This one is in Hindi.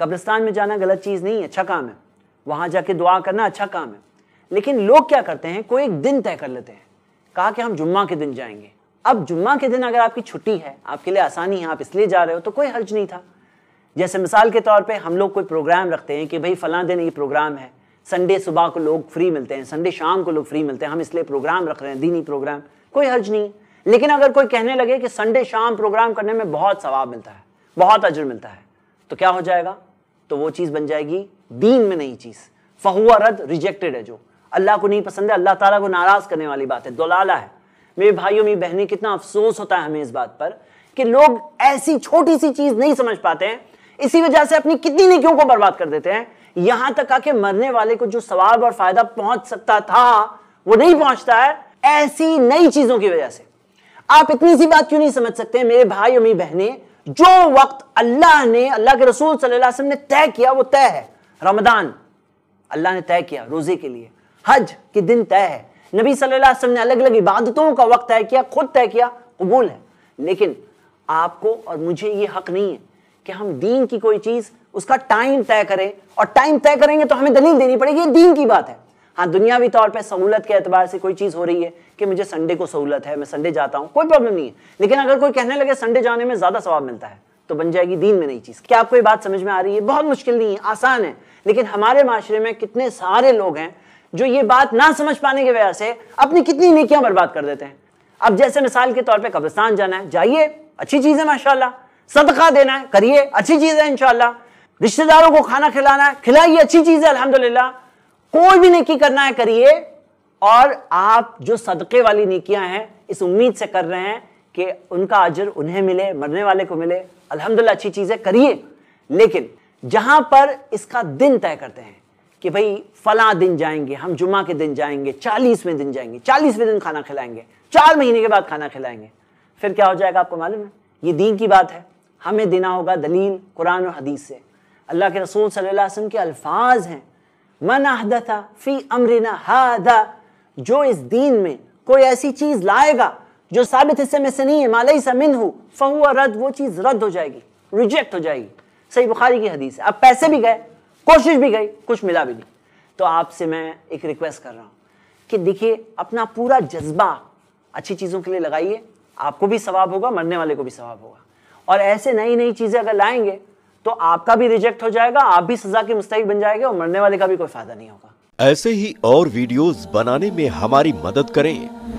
कब्रिस्तान में जाना गलत चीज़ नहीं है अच्छा काम है वहाँ जाके दुआ करना अच्छा काम है लेकिन लोग क्या करते हैं कोई एक दिन तय कर लेते हैं कहा कि हम जुम्मा के दिन जाएंगे अब जुम्मा के दिन अगर आपकी छुट्टी है आपके लिए आसानी है आप इसलिए जा रहे हो तो कोई हर्ज नहीं था जैसे मिसाल के तौर पे हम लोग कोई प्रोग्राम रखते हैं कि भाई फला दिन ये प्रोग्राम है संडे सुबह को लोग फ्री मिलते हैं संडे शाम को लोग फ्री मिलते हैं हम इसलिए प्रोग्राम रख रहे हैं दीनी प्रोग्राम कोई हर्ज नहीं लेकिन अगर कोई कहने लगे कि संडे शाम प्रोग्राम करने में बहुत सवाब मिलता है बहुत अजर मिलता है तो क्या हो जाएगा तो वो चीज़ बन जाएगी दीन में नई चीज़ फहुआ रद रिजेक्टेड है जो अल्लाह को नहीं पसंद है अल्लाह ताला को नाराज़ करने वाली बात है दुलाला है मेरे भाइयों मेरी बहनें कितना अफसोस होता है हमें इस बात पर कि लोग ऐसी छोटी सी चीज़ नहीं समझ पाते हैं इसी वजह से अपनी कितनी नेकियों को बर्बाद कर देते हैं यहां तक आके मरने वाले को जो सवाब और फायदा पहुंच सकता था वो नहीं पहुंचता है ऐसी नई चीजों की वजह से आप इतनी सी बात क्यों नहीं समझ सकते मेरे भाई और मेरी बहनें जो वक्त अल्लाह ने अल्लाह के रसूल सल्लल्लाहु वसल्लम ने तय किया वो तय है रमदान अल्लाह ने तय किया रोजे के लिए हज के दिन तय है नबी सल्लल्लाहु वसल्लम ने अलग अलग इबादतों का वक्त तय किया खुद तय किया कबूल है लेकिन आपको और मुझे ये हक नहीं है कि हम दीन की कोई चीज़ उसका टाइम तय करें और टाइम तय करेंगे तो हमें दलील देनी पड़ेगी ये दीन की बात है हाँ दुनियावी तौर पर सहूलत के अतबार से कोई चीज़ हो रही है कि मुझे संडे को सहूलत है मैं संडे जाता हूँ कोई प्रॉब्लम नहीं है लेकिन अगर कोई कहने लगे संडे जाने में ज़्यादा सवाब मिलता है तो बन जाएगी दीन में नई चीज़ क्या आपको ये बात समझ में आ रही है बहुत मुश्किल नहीं है आसान है लेकिन हमारे माशरे में कितने सारे लोग हैं जो ये बात ना समझ पाने की वजह से अपनी कितनी नेकियां बर्बाद कर देते हैं अब जैसे मिसाल के तौर पर कब्रिस्तान जाना है जाइए अच्छी चीज़ है माशाल्लाह सदका देना है करिए अच्छी चीज़ है इनशाला रिश्तेदारों को खाना खिलाना है खिलाइए अच्छी चीज़ है अलहमदिल्ला कोई भी नेकी करना है करिए और आप जो सदक़े वाली नेकियां हैं इस उम्मीद से कर रहे हैं कि उनका अजर उन्हें मिले मरने वाले को मिले अलहमदुल्ला अच्छी चीज़ें करिए लेकिन जहाँ पर इसका दिन तय करते हैं कि भाई फला दिन जाएंगे हम जुमा के दिन जाएंगे चालीसवें दिन जाएंगे चालीसवें दिन खाना खिलाएंगे चार महीने के बाद खाना खिलाएंगे फिर क्या हो जाएगा आपको मालूम है ये दीन की बात है हमें देना होगा दलील कुरान और हदीस से अल्लाह के रसूल सल्लल्लाहु अलैहि वसल्लम के अल्फाज हैं मन अहदा फी अमरिना हादा जो इस दीन में कोई ऐसी चीज़ लाएगा जो साबित हिस्से में से नहीं है मालई सा मिन हूँ फहुआ रद्द वो चीज़ रद्द हो जाएगी रिजेक्ट हो जाएगी सही बुखारी की हदीस है अब पैसे भी गए कोशिश भी गई कुछ मिला भी नहीं तो आपसे मैं एक रिक्वेस्ट कर रहा हूँ कि देखिए अपना पूरा जज्बा अच्छी चीज़ों के लिए लगाइए आपको भी सवाब होगा मरने वाले को भी सवाब होगा और ऐसे नई नई चीज़ें अगर लाएंगे तो आपका भी रिजेक्ट हो जाएगा आप भी सजा के मुस्तक बन जाएंगे और मरने वाले का भी कोई फायदा नहीं होगा ऐसे ही और वीडियोस बनाने में हमारी मदद करें